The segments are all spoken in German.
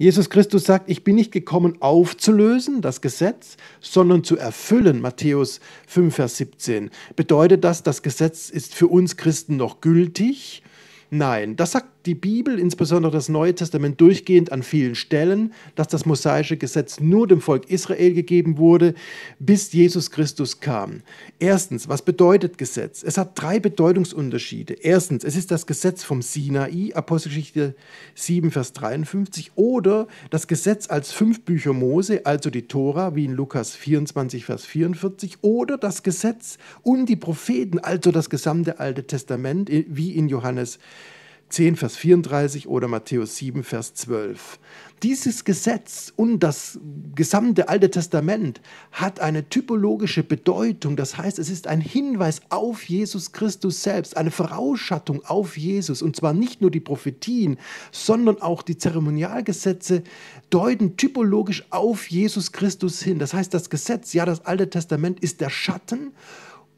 Jesus Christus sagt, ich bin nicht gekommen aufzulösen, das Gesetz, sondern zu erfüllen. Matthäus 5, Vers 17. Bedeutet das, das Gesetz ist für uns Christen noch gültig? Nein, das sagt die Bibel, insbesondere das Neue Testament, durchgehend an vielen Stellen, dass das mosaische Gesetz nur dem Volk Israel gegeben wurde, bis Jesus Christus kam. Erstens, was bedeutet Gesetz? Es hat drei Bedeutungsunterschiede. Erstens, es ist das Gesetz vom Sinai, Apostelgeschichte 7, Vers 53, oder das Gesetz als fünf Bücher Mose, also die Tora, wie in Lukas 24, Vers 44, oder das Gesetz und die Propheten, also das gesamte Alte Testament, wie in Johannes 14. 10, Vers 34 oder Matthäus 7, Vers 12. Dieses Gesetz und das gesamte Alte Testament hat eine typologische Bedeutung. Das heißt, es ist ein Hinweis auf Jesus Christus selbst, eine Vorausschattung auf Jesus. Und zwar nicht nur die Prophetien, sondern auch die Zeremonialgesetze deuten typologisch auf Jesus Christus hin. Das heißt, das Gesetz, ja, das Alte Testament ist der Schatten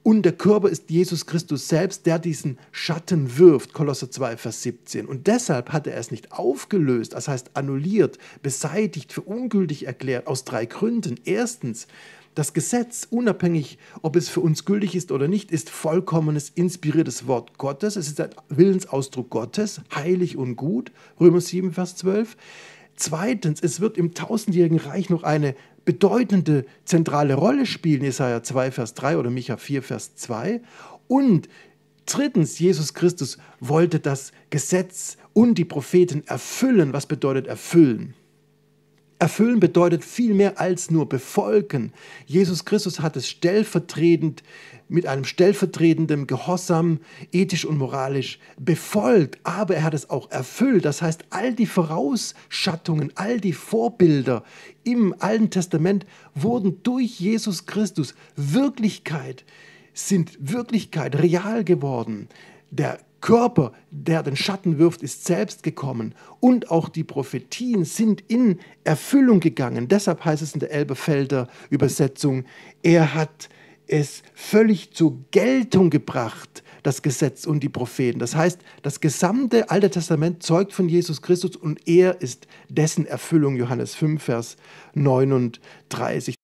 und der Körper ist Jesus Christus selbst, der diesen Schatten wirft, Kolosser 2, Vers 17. Und deshalb hat er es nicht aufgelöst, das heißt annulliert, beseitigt, für ungültig erklärt, aus drei Gründen. Erstens, das Gesetz, unabhängig, ob es für uns gültig ist oder nicht, ist vollkommenes, inspiriertes Wort Gottes. Es ist ein Willensausdruck Gottes, heilig und gut, Römer 7, Vers 12. Zweitens, es wird im tausendjährigen Reich noch eine bedeutende zentrale Rolle spielen, Jesaja 2, Vers 3 oder Micha 4, Vers 2. Und drittens, Jesus Christus wollte das Gesetz und die Propheten erfüllen. Was bedeutet erfüllen? Erfüllen bedeutet viel mehr als nur befolgen. Jesus Christus hat es stellvertretend mit einem stellvertretenden Gehorsam ethisch und moralisch befolgt, aber er hat es auch erfüllt. Das heißt, all die Vorausschattungen, all die Vorbilder im Alten Testament wurden durch Jesus Christus Wirklichkeit, sind Wirklichkeit real geworden. Der Körper, der den Schatten wirft, ist selbst gekommen und auch die Prophetien sind in Erfüllung gegangen. Deshalb heißt es in der Elberfelder Übersetzung, er hat es völlig zur Geltung gebracht, das Gesetz und die Propheten. Das heißt, das gesamte Alte Testament zeugt von Jesus Christus und er ist dessen Erfüllung, Johannes 5, Vers 39.